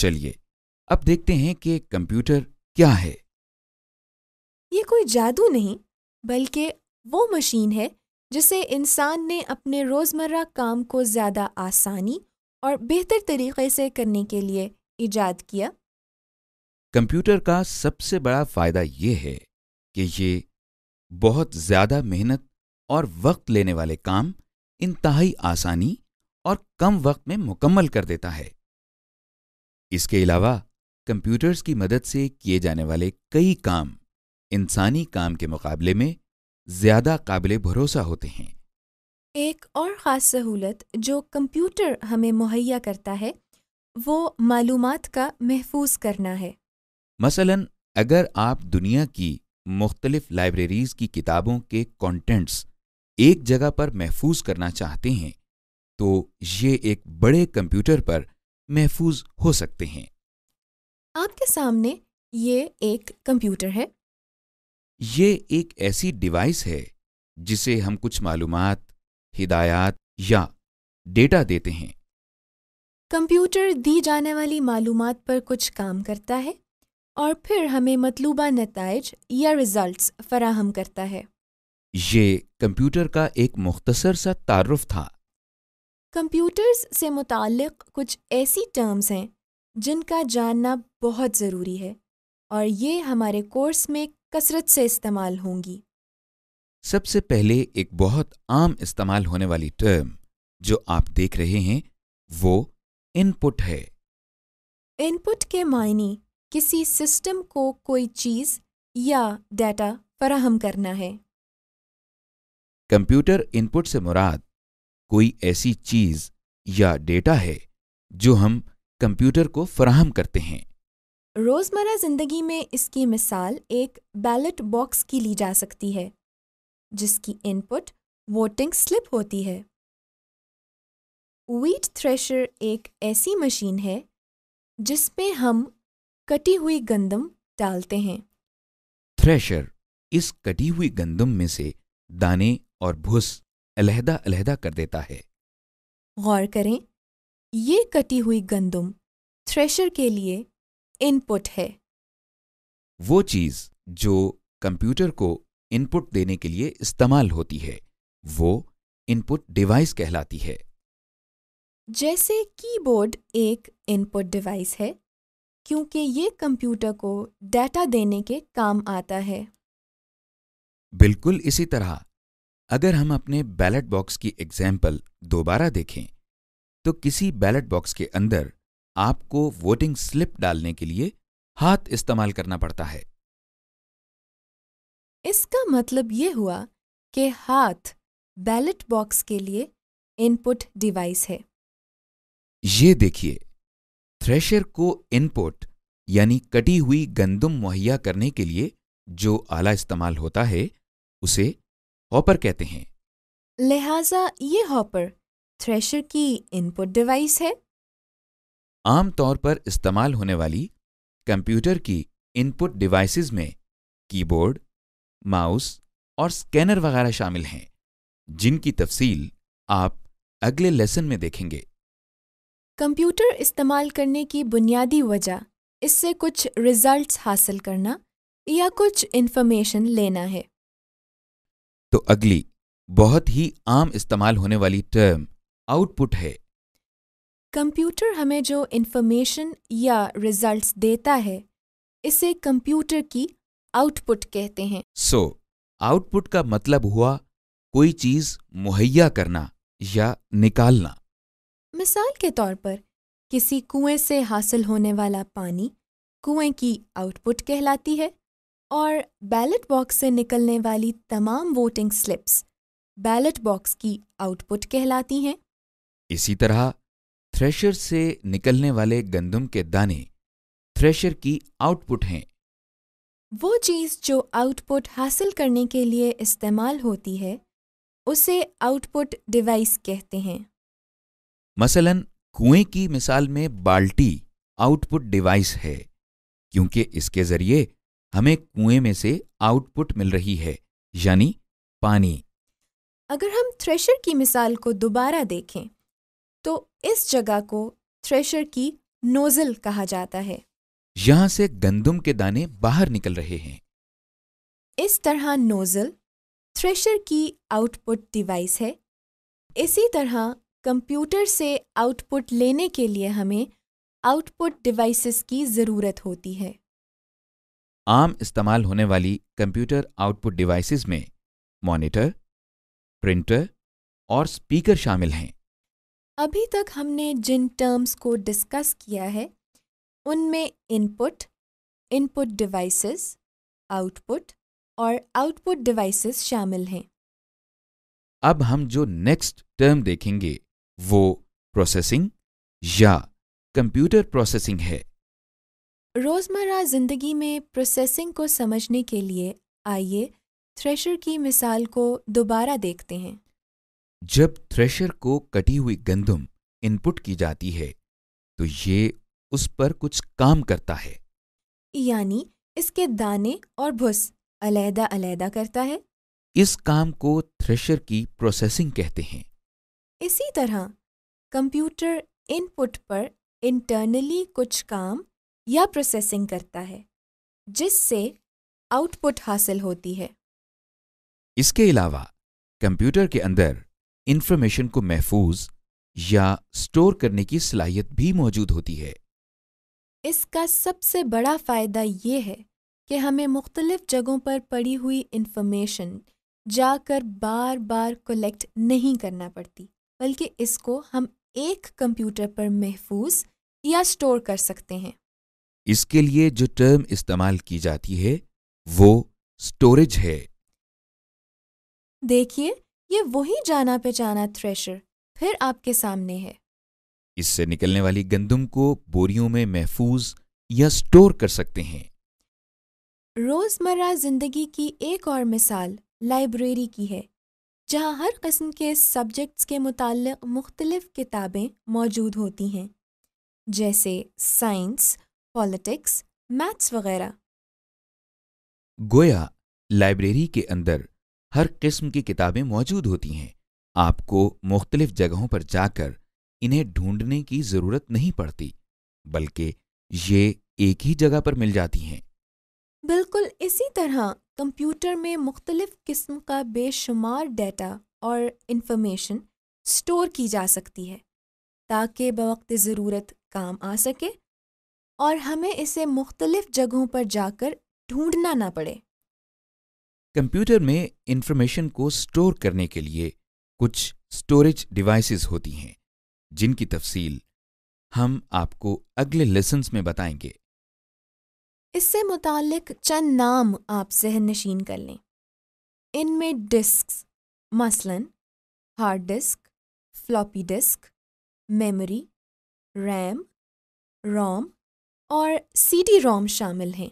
चलिए अब देखते हैं कि कंप्यूटर क्या है ये कोई जादू नहीं बल्कि वो मशीन है जिसे इंसान ने अपने रोज़मर्रा काम को ज़्यादा आसानी और बेहतर तरीके से करने के लिए ईजाद किया कंप्यूटर का सबसे बड़ा फ़ायदा ये है कि ये बहुत ज़्यादा मेहनत और वक्त लेने वाले काम इंतहाई आसानी और कम वक्त में मुकम्मल कर देता है इसके अलावा कंप्यूटर्स की मदद से किए जाने वाले कई काम इंसानी काम के मुकाबले में ज्यादा काबिल भरोसा होते हैं एक और ख़ास सहूलत जो कंप्यूटर हमें मुहैया करता है वो मालूम का महफूज करना है मसलन अगर आप दुनिया की मुख्तलिफ लाइब्रेरीज की किताबों के कंटेंट्स एक जगह पर महफूज करना चाहते हैं तो ये एक बड़े कंप्यूटर पर महफूज हो सकते हैं आपके सामने ये एक कंप्यूटर है ये एक ऐसी डिवाइस है जिसे हम कुछ मालूम हिदायत या डेटा देते हैं कंप्यूटर दी जाने वाली मालूम पर कुछ काम करता है और फिर हमें मतलूबा नतज या रिजल्ट्स फराहम करता है ये कंप्यूटर का एक मुख्तसर सा तारफ था कंप्यूटर्स से मुतक़ कुछ ऐसी टर्म्स हैं जिनका जानना बहुत ज़रूरी है और ये हमारे कोर्स में कसरत से इस्तेमाल होंगी सबसे पहले एक बहुत आम इस्तेमाल होने वाली टर्म जो आप देख रहे हैं वो इनपुट है इनपुट के मायने किसी सिस्टम को कोई चीज़ या डाटा फराहम करना है कंप्यूटर इनपुट से मुराद कोई ऐसी चीज या डेटा है जो हम कंप्यूटर को फराहम करते हैं रोजमर्रा जिंदगी में इसकी मिसाल एक बैलेट बॉक्स की ली जा सकती है जिसकी इनपुट वोटिंग स्लिप होती है वीट थ्रेशर एक ऐसी मशीन है जिसमें हम कटी हुई गंदम डालते हैं थ्रेशर इस कटी हुई गंदम में से दाने और भुस अलहदा अलहदा कर देता है गौर करें ये कटी हुई गंदुम थ्रेशर के लिए इनपुट है वो चीज जो कंप्यूटर को इनपुट देने के लिए इस्तेमाल होती है वो इनपुट डिवाइस कहलाती है जैसे कीबोर्ड एक इनपुट डिवाइस है क्योंकि ये कंप्यूटर को डाटा देने के काम आता है बिल्कुल इसी तरह अगर हम अपने बैलेट बॉक्स की एग्जाम्पल दोबारा देखें तो किसी बैलेट बॉक्स के अंदर आपको वोटिंग स्लिप डालने के लिए हाथ इस्तेमाल करना पड़ता है इसका मतलब ये हुआ कि हाथ बैलेट बॉक्स के लिए इनपुट डिवाइस है ये देखिए थ्रेशर को इनपुट यानी कटी हुई गंदुम मुहैया करने के लिए जो आला इस्तेमाल होता है उसे हॉपर कहते हैं लिहाजा ये हॉपर थ्रेशर की इनपुट डिवाइस है आमतौर पर इस्तेमाल होने वाली कंप्यूटर की इनपुट डिवाइसेस में कीबोर्ड माउस और स्कैनर वगैरह शामिल हैं जिनकी तफसील आप अगले लेसन में देखेंगे कंप्यूटर इस्तेमाल करने की बुनियादी वजह इससे कुछ रिजल्ट्स हासिल करना या कुछ इन्फॉर्मेशन लेना है तो अगली बहुत ही आम इस्तेमाल होने वाली टर्म आउटपुट है कंप्यूटर हमें जो इन्फॉर्मेशन या रिजल्ट्स देता है इसे कंप्यूटर की आउटपुट कहते हैं सो so, आउटपुट का मतलब हुआ कोई चीज मुहैया करना या निकालना मिसाल के तौर पर किसी कुएं से हासिल होने वाला पानी कुएं की आउटपुट कहलाती है और बैलेट बॉक्स से निकलने वाली तमाम वोटिंग स्लिप्स बैलेट बॉक्स की आउटपुट कहलाती हैं इसी तरह थ्रेशर से निकलने वाले गंदम के दाने थ्रेशर की आउटपुट हैं वो चीज़ जो आउटपुट हासिल करने के लिए इस्तेमाल होती है उसे आउटपुट डिवाइस कहते हैं मसलन कुएं की मिसाल में बाल्टी आउटपुट डिवाइस है क्योंकि इसके जरिए हमें कुएं में से आउटपुट मिल रही है यानी पानी अगर हम थ्रेशर की मिसाल को दोबारा देखें तो इस जगह को थ्रेशर की नोजल कहा जाता है यहां से गंदुम के दाने बाहर निकल रहे हैं इस तरह नोजल थ्रेशर की आउटपुट डिवाइस है इसी तरह कंप्यूटर से आउटपुट लेने के लिए हमें आउटपुट डिवाइसेस की ज़रूरत होती है आम इस्तेमाल होने वाली कंप्यूटर आउटपुट डिवाइसेस में मॉनिटर प्रिंटर और स्पीकर शामिल हैं अभी तक हमने जिन टर्म्स को डिस्कस किया है उनमें इनपुट इनपुट डिवाइसेस, आउटपुट और आउटपुट डिवाइसेस शामिल हैं अब हम जो नेक्स्ट टर्म देखेंगे वो प्रोसेसिंग या कंप्यूटर प्रोसेसिंग है रोज़मर्रा ज़िंदगी में प्रोसेसिंग को समझने के लिए आइए थ्रेशर की मिसाल को दोबारा देखते हैं जब थ्रेशर को कटी हुई गंदम इनपुट की जाती है तो ये उस पर कुछ काम करता है यानी इसके दाने और भुस अलहदा अलहदा करता है इस काम को थ्रेशर की प्रोसेसिंग कहते हैं इसी तरह कंप्यूटर इनपुट पर इंटरनली कुछ काम या प्रोसेसिंग करता है जिससे आउटपुट हासिल होती है इसके अलावा कंप्यूटर के अंदर इंफॉर्मेशन को महफूज या स्टोर करने की सलाहियत भी मौजूद होती है इसका सबसे बड़ा फ़ायदा ये है कि हमें मुख्तलिफ जगहों पर पड़ी हुई इंफॉर्मेशन जाकर बार बार कलेक्ट नहीं करना पड़ती बल्कि इसको हम एक कंप्यूटर पर महफूज या स्टोर कर सकते हैं इसके लिए जो टर्म इस्तेमाल की जाती है वो स्टोरेज है देखिए ये वही जाना पहचाना थ्रेशर फिर आपके सामने है इससे निकलने वाली गंदम को बोरियों में महफूज या स्टोर कर सकते हैं रोजमर्रा जिंदगी की एक और मिसाल लाइब्रेरी की है जहाँ हर किस्म के सब्जेक्ट्स के मुतालिक मुख्तलिफ किताबें मौजूद होती हैं जैसे साइंस पॉलिटिक्स मैथ्स वगैरह गोया लाइब्रेरी के अंदर हर किस्म की किताबें मौजूद होती हैं आपको मुख्तलिफ जगहों पर जाकर इन्हें ढूंढने की ज़रूरत नहीं पड़ती बल्कि ये एक ही जगह पर मिल जाती हैं बिल्कुल इसी तरह कंप्यूटर में मुख्तलिफ किस्म का बेशुमार डेटा और इंफॉर्मेशन स्टोर की जा सकती है ताकि बवक्त ज़रूरत काम आ सके और हमें इसे मुख्तलिफ जगहों पर जाकर ढूंढना ना पड़े कंप्यूटर में इंफॉर्मेशन को स्टोर करने के लिए कुछ स्टोरेज डिवाइसेस होती हैं जिनकी तफसील हम आपको अगले लेसन में बताएंगे इससे मुतालिक चंद नाम आप जहन नशीन कर लें इनमें डिस्क मसलन hard disk floppy disk memory RAM ROM और सी डी रोम शामिल हैं